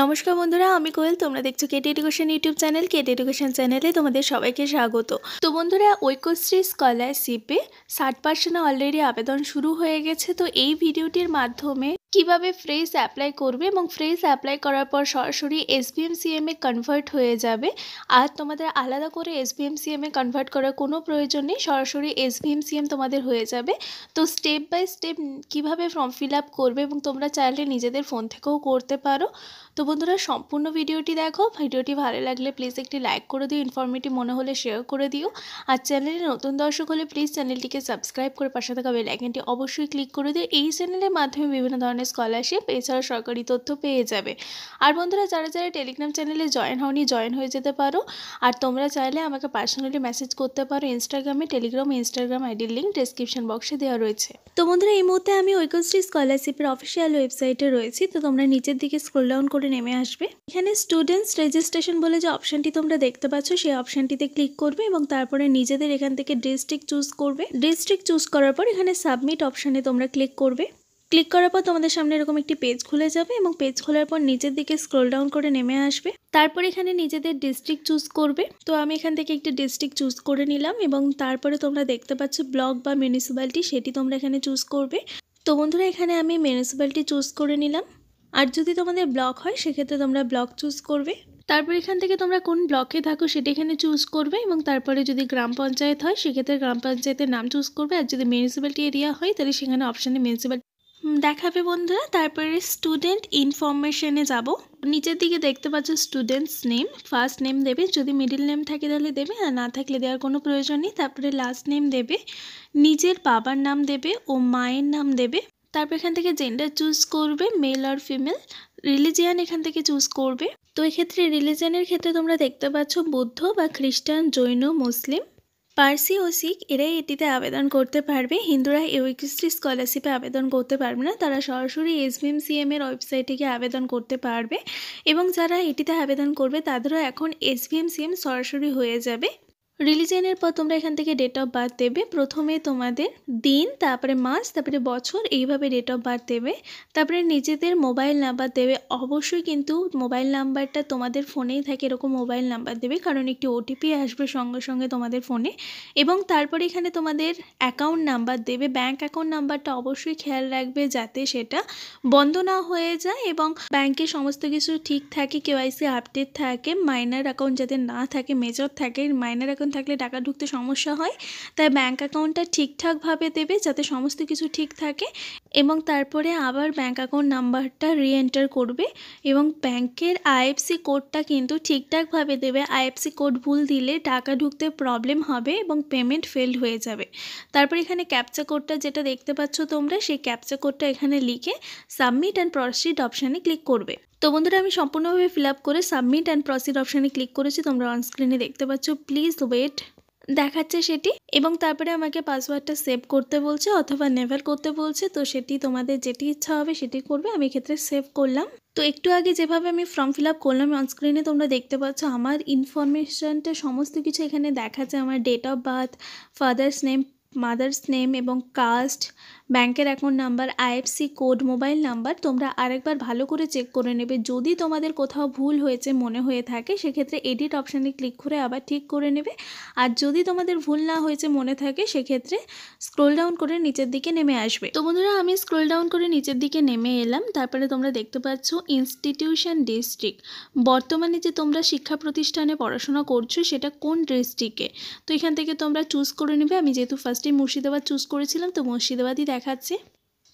নমস্কার বন্ধুরা আমি কোয়েল তোমরা দেখছো KT education YouTube channel KT education চ্যানেলে তোমাদের সবাইকে স্বাগত তো বন্ধুরা ঐক্যশ্রী স্কলারশিপে ষাট পার্সেন্ট অলরেডি আবেদন শুরু হয়ে গেছে তো এই ভিডিওটির মাধ্যমে কিভাবে ফ্রেশ অ্যাপ্লাই করবে এবং ফ্রেশ অ্যাপ্লাই করার পর সরাসরি এসবিএম এ কনভার্ট হয়ে যাবে আর তোমাদের আলাদা করে এসবিএম এ কনভার্ট করার কোনো প্রয়োজন নেই সরাসরি এসবিএম এম তোমাদের হয়ে যাবে তো স্টেপ বাই স্টেপ কিভাবে ফর্ম ফিল আপ করবে এবং তোমরা চাইলে নিজেদের ফোন থেকেও করতে পারো তো বন্ধুরা সম্পূর্ণ ভিডিওটি দেখো ভিডিওটি ভালো লাগলে প্লিজ একটি লাইক করে দিও ইনফরমেটিভ মনে হলে শেয়ার করে দিও আর চ্যানেলে নতুন দর্শক হলে প্লিজ চ্যানেলটিকে সাবস্ক্রাইব করে পাশে থাকা বেল আইকনটি অবশ্যই ক্লিক করে দিও এই চ্যানেলের মাধ্যমে বিভিন্ন ধরনের ধরনের স্কলারশিপ এছাড়া সরকারি তথ্য পেয়ে যাবে আর বন্ধুরা যারা যারা টেলিগ্রাম চ্যানেলে জয়েন হওনি জয়েন হয়ে যেতে পারো আর তোমরা চাইলে আমাকে পার্সোনালি মেসেজ করতে পারো ইনস্টাগ্রামে টেলিগ্রাম ইনস্টাগ্রাম আইডির লিঙ্ক ডিসক্রিপশন বক্সে দেওয়া রয়েছে তো বন্ধুরা এই মুহূর্তে আমি ঐক্যশ্রী স্কলারশিপের অফিসিয়াল ওয়েবসাইটে রয়েছি তো তোমরা নিচের দিকে স্ক্রোল ডাউন করে নেমে আসবে এখানে স্টুডেন্টস রেজিস্ট্রেশন বলে যে অপশানটি তোমরা দেখতে পাচ্ছ সেই অপশানটিতে ক্লিক করবে এবং তারপরে নিজেদের এখান থেকে ডিস্ট্রিক্ট চুজ করবে ডিস্ট্রিক্ট চুজ করার পর এখানে সাবমিট অপশানে তোমরা ক্লিক করবে ক্লিক করার পর তোমাদের সামনে এরকম একটি পেজ খুলে যাবে এবং পেজ খোলার পর নিচের দিকে স্ক্রোল ডাউন করে নেমে আসবে তারপর এখানে নিজেদের ডিস্ট্রিক্ট চুজ করবে তো আমি এখান থেকে একটি ডিস্ট্রিক্ট চুজ করে নিলাম এবং তারপরে তোমরা দেখতে পাচ্ছ ব্লক বা মিউনিসিপ্যালিটি সেটি তোমরা এখানে চুজ করবে তো বন্ধুরা এখানে আমি মিউনিসিপ্যালিটি চুজ করে নিলাম আর যদি তোমাদের ব্লক হয় সেক্ষেত্রে তোমরা ব্লক চুজ করবে তারপর এখান থেকে তোমরা কোন ব্লকে থাকো সেটি এখানে চুজ করবে এবং তারপরে যদি গ্রাম পঞ্চায়েত হয় সেক্ষেত্রে গ্রাম পঞ্চায়েতের নাম চুজ করবে আর যদি মিউনিসিপ্যালিটি এরিয়া হয় তাহলে সেখানে অপশানে মিউনিসিপ্যালিটি দেখাবে বন্ধুরা তারপরে স্টুডেন্ট ইনফরমেশনে যাব নিচের দিকে দেখতে পাচ্ছ স্টুডেন্টস নেম ফার্স্ট নেম দেবে যদি মিডিল নেম থাকে তাহলে দেবে আর না থাকলে দেওয়ার কোনো প্রয়োজন নেই তারপরে লাস্ট নেম দেবে নিজের বাবার নাম দেবে ও মায়ের নাম দেবে তারপর এখান থেকে জেন্ডার চুজ করবে মেল আর ফিমেল রিলিজিয়ান এখান থেকে চুজ করবে তো এক্ষেত্রে রিলিজিয়ানের ক্ষেত্রে তোমরা দেখতে পাচ্ছ বৌদ্ধ বা খ্রিস্টান জৈন মুসলিম পার্সি ও শিখ এরাই এটিতে আবেদন করতে পারবে হিন্দুরা ইউকিস্ট্রি স্কলারশিপে আবেদন করতে পারবে না তারা সরাসরি সিএম এর ওয়েবসাইটে গিয়ে আবেদন করতে পারবে এবং যারা এটিতে আবেদন করবে তাদেরও এখন সিএম সরাসরি হয়ে যাবে রিলিজিয়ানের পর তোমরা এখান থেকে ডেট অফ বার্থ দেবে প্রথমে তোমাদের দিন তারপরে মাস তারপরে বছর এইভাবে ডেট অফ বার্থ দেবে তারপরে নিজেদের মোবাইল নাম্বার দেবে অবশ্যই কিন্তু মোবাইল নাম্বারটা তোমাদের ফোনেই থাকে এরকম মোবাইল নাম্বার দেবে কারণ একটি ওটিপি আসবে সঙ্গে সঙ্গে তোমাদের ফোনে এবং তারপরে এখানে তোমাদের অ্যাকাউন্ট নাম্বার দেবে ব্যাঙ্ক অ্যাকাউন্ট নাম্বারটা অবশ্যই খেয়াল রাখবে যাতে সেটা বন্ধ না হয়ে যায় এবং ব্যাংকে সমস্ত কিছু ঠিক থাকে কেওয়াইসি আপডেট থাকে মাইনার অ্যাকাউন্ট যাতে না থাকে মেজর থাকে মাইনার অ্যাকাউন্ট অ্যাকাউন্ট থাকলে টাকা ঢুকতে সমস্যা হয় তাই ব্যাঙ্ক অ্যাকাউন্টটা ঠিকঠাকভাবে দেবে যাতে সমস্ত কিছু ঠিক থাকে এবং তারপরে আবার ব্যাঙ্ক অ্যাকাউন্ট নাম্বারটা রিএন্টার করবে এবং ব্যাংকের আইএফসি কোডটা কিন্তু ঠিকঠাকভাবে দেবে আইএফসি কোড ভুল দিলে টাকা ঢুকতে প্রবলেম হবে এবং পেমেন্ট ফেলড হয়ে যাবে তারপর এখানে ক্যাপচা কোডটা যেটা দেখতে পাচ্ছ তোমরা সেই ক্যাপচা কোডটা এখানে লিখে সাবমিট অ্যান্ড প্রসিড অপশানে ক্লিক করবে তো বন্ধুরা আমি সম্পূর্ণভাবে ফিল আপ করে সাবমিট অ্যান্ড প্রসিড অপশানে ক্লিক করেছি তোমরা অনস্ক্রিনে দেখতে পাচ্ছ প্লিজ ওয়েট দেখাচ্ছে সেটি এবং তারপরে আমাকে পাসওয়ার্ডটা সেভ করতে বলছে অথবা নেভার করতে বলছে তো সেটি তোমাদের যেটি ইচ্ছা হবে সেটি করবে আমি ক্ষেত্রে সেভ করলাম তো একটু আগে যেভাবে আমি ফর্ম ফিল আপ করলাম অনস্ক্রিনে তোমরা দেখতে পাচ্ছ আমার ইনফরমেশনটা সমস্ত কিছু এখানে দেখাচ্ছে আমার date of birth father's name mother's name এবং কাস্ট ব্যাংকের account number IFSC code mobile number তোমরা আরেকবার ভালো করে চেক করে নেবে যদি তোমাদের কোথাও ভুল হয়েছে মনে হয়ে থাকে সেক্ষেত্রে এডিট অপশানে ক্লিক করে আবার ঠিক করে নেবে আর যদি তোমাদের ভুল না হয়েছে মনে থাকে সেক্ষেত্রে স্ক্রোল ডাউন করে নিচের দিকে নেমে আসবে তো বন্ধুরা আমি স্ক্রোল ডাউন করে নিচের দিকে নেমে এলাম তারপরে তোমরা দেখতে পাচ্ছ ইনস্টিটিউশন ডিস্ট্রিক্ট বর্তমানে যে তোমরা শিক্ষা প্রতিষ্ঠানে পড়াশোনা করছো সেটা কোন ডিস্ট্রিক্টে তো এখান থেকে তোমরা চুজ করে নেবে আমি যেহেতু ফার্স্ট ফার্স্টে মুর্শিদাবাদ চুজ করেছিলাম তো মুর্শিদাবাদই দেখাচ্ছে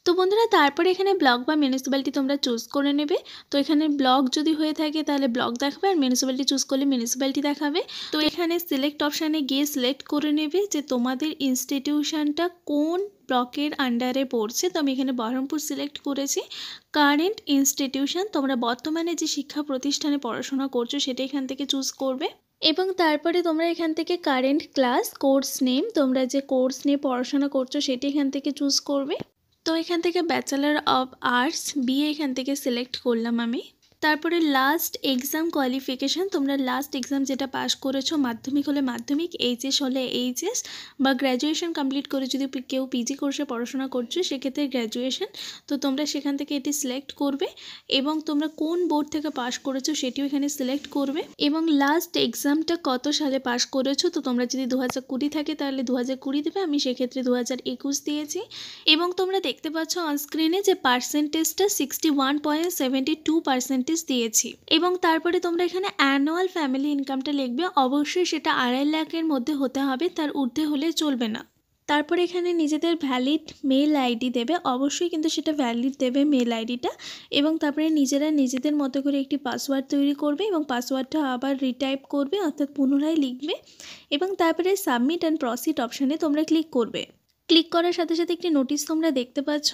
তো বন্ধুরা তারপরে এখানে ব্লক বা মিউনিসিপ্যালিটি তোমরা চুজ করে নেবে তো এখানে ব্লক যদি হয়ে থাকে তাহলে ব্লক দেখাবে আর মিউনিসিপ্যালিটি চুজ করলে মিউনিসিপ্যালিটি দেখাবে তো এখানে সিলেক্ট অপশানে গিয়ে সিলেক্ট করে নেবে যে তোমাদের ইনস্টিটিউশনটা কোন ব্লকের আন্ডারে পড়ছে তো আমি এখানে বহরমপুর সিলেক্ট করেছি কারেন্ট ইনস্টিটিউশন তোমরা বর্তমানে যে শিক্ষা প্রতিষ্ঠানে পড়াশোনা করছো সেটা এখান থেকে চুজ করবে এবং তারপরে তোমরা এখান থেকে কারেন্ট ক্লাস কোর্স নেম তোমরা যে কোর্স নিয়ে পড়াশোনা করছো সেটি এখান থেকে চুজ করবে তো এখান থেকে ব্যাচেলার অফ আর্টস বিএ এখান থেকে সিলেক্ট করলাম আমি তারপরে লাস্ট এক্সাম কোয়ালিফিকেশান তোমরা লাস্ট এক্সাম যেটা পাস করেছো মাধ্যমিক হলে মাধ্যমিক এইচএস হলে এইচএস বা গ্র্যাজুয়েশন কমপ্লিট করে যদি কেউ পিজি কোর্সে পড়াশোনা করছো সেক্ষেত্রে গ্র্যাজুয়েশন তো তোমরা সেখান থেকে এটি সিলেক্ট করবে এবং তোমরা কোন বোর্ড থেকে পাস করেছো সেটিও এখানে সিলেক্ট করবে এবং লাস্ট এক্সামটা কত সালে পাস করেছো তো তোমরা যদি দু হাজার কুড়ি থাকে তাহলে দু হাজার কুড়ি দেবে আমি সেক্ষেত্রে দু হাজার একুশ দিয়েছি এবং তোমরা দেখতে পাচ্ছ অনস্ক্রিনে যে পার্সেন্টেজটা sixty one point seventy two percent percentage দিয়েছি এবং তারপরে তোমরা এখানে অ্যানুয়াল ফ্যামিলি ইনকামটা লিখবে অবশ্যই সেটা আড়াই লাখের মধ্যে হতে হবে তার ঊর্ধ্বে হলে চলবে না তারপর এখানে নিজেদের ভ্যালিড মেল আইডি দেবে অবশ্যই কিন্তু সেটা ভ্যালিড দেবে মেল আইডিটা এবং তারপরে নিজেরা নিজেদের মতো করে একটি পাসওয়ার্ড তৈরি করবে এবং পাসওয়ার্ডটা আবার রিটাইপ করবে অর্থাৎ পুনরায় লিখবে এবং তারপরে সাবমিট অ্যান্ড প্রসিড অপশানে তোমরা ক্লিক করবে ক্লিক করার সাথে সাথে একটি নোটিশ তোমরা দেখতে পাচ্ছ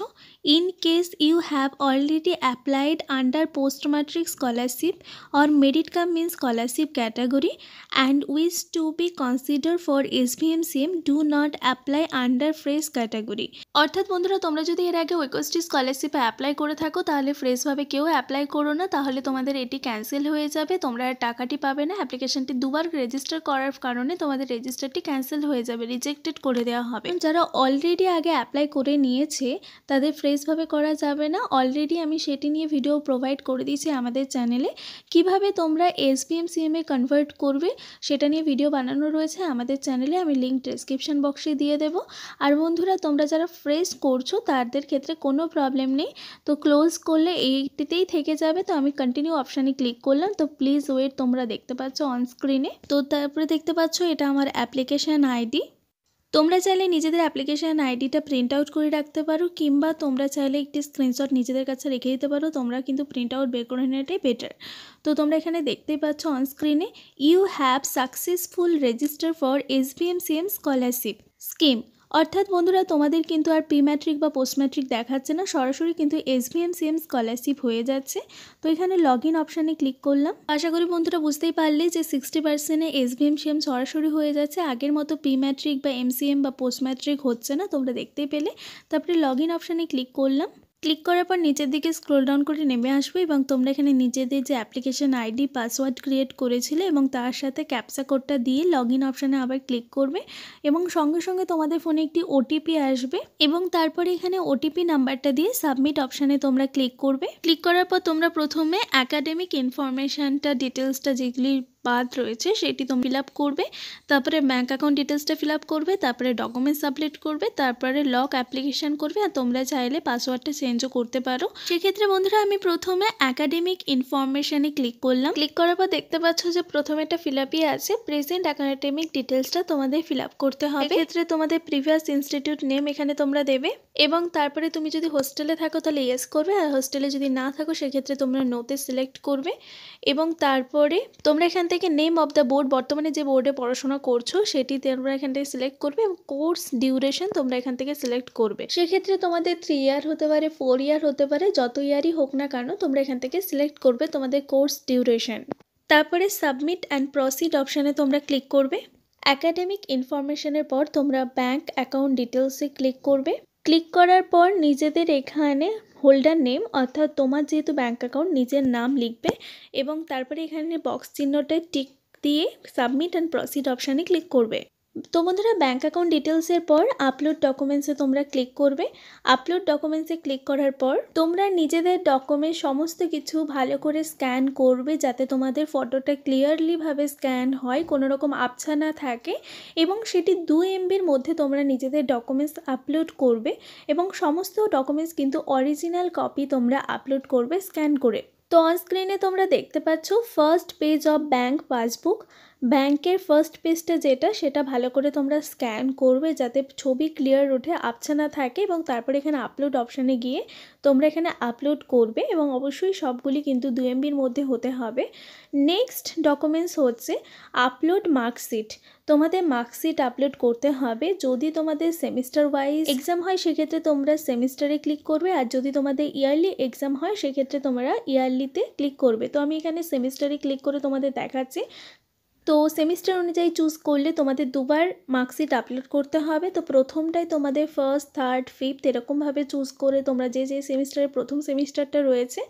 in case you have already applied under post matric scholarship or merit cum mean scholarship category and which to be consider for S V M C M do not apply under fresh category অর্থাৎ বন্ধুরা তোমরা যদি এর আগে Aikyashree স্কলারশিপে apply করে থাকো তাহলে ফ্রেশভাবে কেউ অ্যাপ্লাই করো না তাহলে তোমাদের এটি ক্যান্সেল হয়ে যাবে তোমরা আর টাকাটি পাবে না অ্যাপ্লিকেশনটি দুবার রেজিস্টার করার কারণে তোমাদের রেজিস্টারটি ক্যান্সেল হয়ে যাবে রিজেক্টেড করে দেওয়া হবে যারা অলরেডি আগে অ্যাপ্লাই করে নিয়েছে তাদের ফ্রেশভাবে করা যাবে না অলরেডি আমি সেটি নিয়ে ভিডিও প্রোভাইড করে দিয়েছি আমাদের চ্যানেলে কিভাবে তোমরা এসবিএম সিএমএ কনভার্ট করবে সেটা নিয়ে ভিডিও বানানো রয়েছে আমাদের চ্যানেলে আমি লিঙ্ক ডিসক্রিপশান বক্সে দিয়ে দেব আর বন্ধুরা তোমরা যারা ফ্রেশ করছো তাদের ক্ষেত্রে কোনো প্রবলেম নেই তো ক্লোজ করলে এইটিতেই থেকে যাবে তো আমি কন্টিনিউ অপশানে ক্লিক করলাম তো প্লিজ ওয়েট তোমরা দেখতে পাচ্ছ অনস্ক্রিনে তো তারপরে দেখতে পাচ্ছ এটা আমার অ্যাপ্লিকেশান আইডি তোমরা চাইলে নিজেদের অ্যাপ্লিকেশান আইডিটা প্রিন্ট আউট করে রাখতে পারো কিংবা তোমরা চাইলে একটি স্ক্রিনশট নিজেদের কাছে রেখে দিতে পারো তোমরা কিন্তু প্রিন্ট আউট বের করে নেওয়াটাই বেটার তো তোমরা এখানে দেখতে পাচ্ছ অনস্ক্রিনে you have successful register for S B M C M scholarship scheme অর্থাৎ বন্ধুরা তোমাদের কিন্তু আর প্রি ম্যাট্রিক বা পোস্ট ম্যাট্রিক দেখাচ্ছে না সরাসরি কিন্তু এসভিএম সিএম স্কলারশিপ হয়ে যাচ্ছে তো এখানে লগ ইন অপশানে ক্লিক করলাম আশা করি বন্ধুরা বুঝতেই পারলে যে সিক্সটি পার্সেন্টে এসভিএম সিএম সরাসরি হয়ে যাচ্ছে আগের মতো প্রি ম্যাট্রিক বা এমসিএম বা পোস্ট ম্যাট্রিক হচ্ছে না তোমরা দেখতেই পেলে তারপরে লগ ইন অপশানে ক্লিক করলাম ক্লিক করার পর নিচের দিকে স্ক্রোল ডাউন করে নেমে আসবে এবং তোমরা এখানে নিজেদের যে অ্যাপ্লিকেশন আইডি পাসওয়ার্ড ক্রিয়েট করেছিলে এবং তার সাথে ক্যাপসা কোডটা দিয়ে লগ ইন অপশানে আবার ক্লিক করবে এবং সঙ্গে সঙ্গে তোমাদের ফোনে একটি ওটিপি আসবে এবং তারপরে এখানে ওটিপি নাম্বারটা দিয়ে সাবমিট অপশানে তোমরা ক্লিক করবে ক্লিক করার পর তোমরা প্রথমে অ্যাকাডেমিক ইনফরমেশানটা ডিটেলসটা যেগুলি বাদ রয়েছে সেটি তুমি ফিল করবে তারপরে ব্যাঙ্ক অ্যাকাউন্ট ডিটেলসটা ফিল করবে তারপরে ডকুমেন্টস আপডেট করবে তারপরে লক অ্যাপ্লিকেশান করবে আর তোমরা চাইলে পাসওয়ার্ডটা চেঞ্জও করতে পারো সেক্ষেত্রে বন্ধুরা আমি প্রথমে অ্যাকাডেমিক ইনফরমেশানে ক্লিক করলাম ক্লিক করার পর দেখতে পাচ্ছ যে প্রথমে একটা ফিল আছে প্রেজেন্ট অ্যাকাডেমিক ডিটেলসটা তোমাদের ফিল করতে হবে সেক্ষেত্রে তোমাদের প্রিভিয়াস ইনস্টিটিউট নেম এখানে তোমরা দেবে এবং তারপরে তুমি যদি হোস্টেলে থাকো তাহলে ইয়েস করবে আর হোস্টেলে যদি না থাকো সেক্ষেত্রে তোমরা নোতে সিলেক্ট করবে এবং তারপরে তোমরা এখান থেকে থেকে নেম অফ দ্য বোর্ড বর্তমানে যে বোর্ডে পড়াশোনা করছো সেটি তোমরা এখান থেকে সিলেক্ট করবে এবং কোর্স ডিউরেশন তোমরা এখান থেকে সিলেক্ট করবে সেক্ষেত্রে তোমাদের থ্রি ইয়ার হতে পারে ফোর ইয়ার হতে পারে যত ইয়ারই হোক না কেন তোমরা এখান থেকে সিলেক্ট করবে তোমাদের কোর্স ডিউরেশন তারপরে সাবমিট অ্যান্ড প্রসিড অপশানে তোমরা ক্লিক করবে অ্যাকাডেমিক ইনফরমেশনের পর তোমরা ব্যাংক অ্যাকাউন্ট ডিটেলসে ক্লিক করবে ক্লিক করার পর নিজেদের এখানে হোল্ডার নেম অর্থাৎ তোমার যেহেতু ব্যাঙ্ক অ্যাকাউন্ট নিজের নাম লিখবে এবং তারপরে এখানে বক্স চিহ্নটায় টিক দিয়ে সাবমিট অ্যান্ড প্রসিড অপশানে ক্লিক করবে তো বন্ধুরা ব্যাঙ্ক অ্যাকাউন্ট ডিটেলসের পর আপলোড ডকুমেন্টসে তোমরা ক্লিক করবে আপলোড ডকুমেন্টসে ক্লিক করার পর তোমরা নিজেদের ডকুমেন্ট সমস্ত কিছু ভালো করে স্ক্যান করবে যাতে তোমাদের ফটোটা ক্লিয়ারলিভাবে স্ক্যান হয় কোনো রকম আবছা না থাকে এবং সেটি দু এমবির মধ্যে তোমরা নিজেদের ডকুমেন্টস আপলোড করবে এবং সমস্ত ডকুমেন্টস কিন্তু অরিজিনাল কপি তোমরা আপলোড করবে স্ক্যান করে তো অনস্ক্রিনে তোমরা দেখতে পাচ্ছ first page of bank passbook ব্যাংকের ফার্স্ট পেজটা যেটা সেটা ভালো করে তোমরা স্ক্যান করবে যাতে ছবি ক্লিয়ার উঠে আবছা না থাকে এবং তারপরে এখানে আপলোড অপশানে গিয়ে তোমরা এখানে আপলোড করবে এবং অবশ্যই সবগুলি কিন্তু দু এমবির মধ্যে হতে হবে নেক্সট ডকুমেন্টস হচ্ছে আপলোড মার্কশিট তোমাদের মার্কশিট আপলোড করতে হবে যদি তোমাদের সেমিস্টার ওয়াইজ এক্সাম হয় সেক্ষেত্রে তোমরা সেমিস্টারে ক্লিক করবে আর যদি তোমাদের ইয়ারলি এক্সাম হয় সেক্ষেত্রে তোমরা ইয়ারলিতে ক্লিক করবে তো আমি এখানে সেমিস্টারে ক্লিক করে তোমাদের দেখাচ্ছি তো সেমিস্টার অনুযায়ী চুজ করলে তোমাদের দুবার মার্কশিট আপলোড করতে হবে তো প্রথমটাই তোমাদের ফার্স্ট থার্ড ফিফথ এরকমভাবে চুজ করে তোমরা যে যে সেমিস্টারের প্রথম সেমিস্টারটা রয়েছে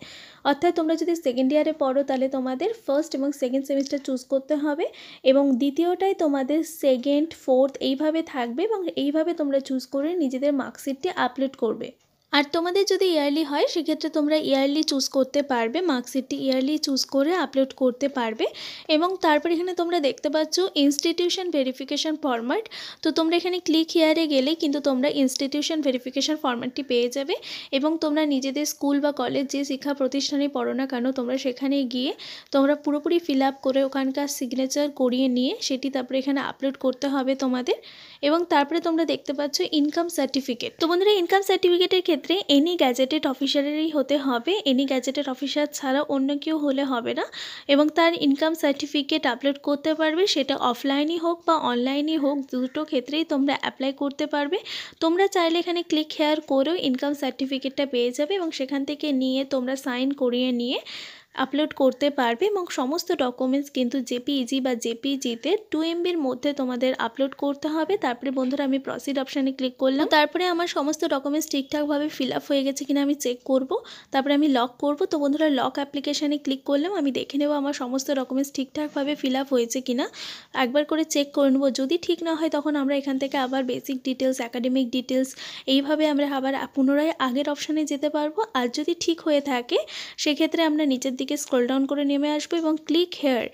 অর্থাৎ তোমরা যদি সেকেন্ড ইয়ারে পড়ো তাহলে তোমাদের ফার্স্ট এবং সেকেন্ড সেমিস্টার চুজ করতে হবে এবং দ্বিতীয়টাই তোমাদের সেকেন্ড ফোর্থ এইভাবে থাকবে এবং এইভাবে তোমরা চুজ করে নিজেদের মার্কশিটটি আপলোড করবে আর তোমাদের যদি ইয়ারলি হয় সেক্ষেত্রে তোমরা ইয়ারলি চুজ করতে পারবে মার্কশিটটি ইয়ারলি চুজ করে আপলোড করতে পারবে এবং তারপর এখানে তোমরা দেখতে পাচ্ছ ইনস্টিটিউশন ভেরিফিকেশান ফরম্যাট তো তোমরা এখানে ক্লিক ইয়ারে গেলে কিন্তু তোমরা ইনস্টিটিউশন ভেরিফিকেশান ফরম্যাটটি পেয়ে যাবে এবং তোমরা নিজেদের স্কুল বা কলেজ যে শিক্ষা প্রতিষ্ঠানে পড়ো না কেন তোমরা সেখানে গিয়ে তোমরা পুরোপুরি ফিল আপ করে ওখানকার সিগনেচার করিয়ে নিয়ে সেটি তারপরে এখানে আপলোড করতে হবে তোমাদের এবং তারপরে তোমরা দেখতে পাচ্ছ ইনকাম সার্টিফিকেট তো বন্ধুরা ইনকাম সার্টিফিকেটের ক্ষেত্রে এনি গ্যাজেটেড অফিসারেরই হতে হবে এনি গ্যাজেটেড অফিসার ছাড়া অন্য কেউ হলে হবে না এবং তার ইনকাম সার্টিফিকেট আপলোড করতে পারবে সেটা অফলাইনই হোক বা অনলাইনই হোক দুটো ক্ষেত্রেই তোমরা অ্যাপ্লাই করতে পারবে তোমরা চাইলে এখানে ক্লিক হেয়ার করেও ইনকাম সার্টিফিকেটটা পেয়ে যাবে এবং সেখান থেকে নিয়ে তোমরা সাইন করিয়ে নিয়ে আপলোড করতে পারবে এবং সমস্ত ডকুমেন্টস কিন্তু জেপিইজি বা জেপিজিতে টু এমবির মধ্যে তোমাদের আপলোড করতে হবে তারপরে বন্ধুরা আমি প্রসিড অপশানে ক্লিক করলাম তারপরে আমার সমস্ত ডকুমেন্টস ঠিকঠাকভাবে ফিল আপ হয়ে গেছে কিনা আমি চেক করব তারপরে আমি লক করব তো বন্ধুরা লক অ্যাপ্লিকেশানে ক্লিক করলাম আমি দেখে নেব আমার সমস্ত ডকুমেন্টস ঠিকঠাকভাবে ফিল আপ হয়েছে কিনা একবার করে চেক করে নেব যদি ঠিক না হয় তখন আমরা এখান থেকে আবার বেসিক ডিটেলস একাডেমিক ডিটেলস এইভাবে আমরা আবার পুনরায় আগের অপশানে যেতে পারবো আর যদি ঠিক হয়ে থাকে সেক্ষেত্রে আমরা নিচের দিকে দিকে স্ক্রল ডাউন করে নেমে আসবে এবং ক্লিক হেয়ার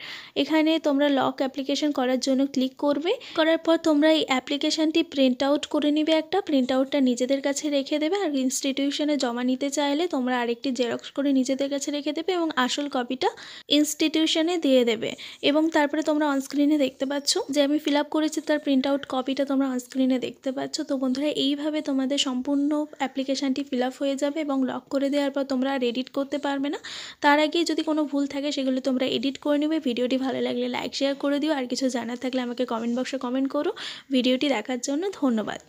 এখানে তোমরা লক অ্যাপ্লিকেশন করার জন্য ক্লিক করবে করার পর তোমরা এই অ্যাপ্লিকেশানটি প্রিন্ট আউট করে নেবে একটা প্রিন্ট আউটটা নিজেদের কাছে রেখে দেবে আর ইনস্টিটিউশনে জমা নিতে চাইলে তোমরা আরেকটি জেরক্স করে নিজেদের কাছে রেখে দেবে এবং আসল কপিটা ইনস্টিটিউশনে দিয়ে দেবে এবং তারপরে তোমরা অনস্ক্রিনে দেখতে পাচ্ছ যে আমি ফিল আপ করেছি তার প্রিন্ট আউট কপিটা তোমরা অনস্ক্রিনে দেখতে পাচ্ছ তো বন্ধুরা এইভাবে তোমাদের সম্পূর্ণ অ্যাপ্লিকেশানটি ফিল আপ হয়ে যাবে এবং লক করে দেওয়ার পর তোমরা আর এডিট করতে পারবে না তার আগে যদি কোনো ভুল থাকে সেগুলো তোমরা এডিট করে নেবে ভিডিওটি ভালো লাগলে লাইক শেয়ার করে দিও আর কিছু জানার থাকলে আমাকে কমেন্ট বক্সে কমেন্ট করো ভিডিওটি দেখার জন্য ধন্যবাদ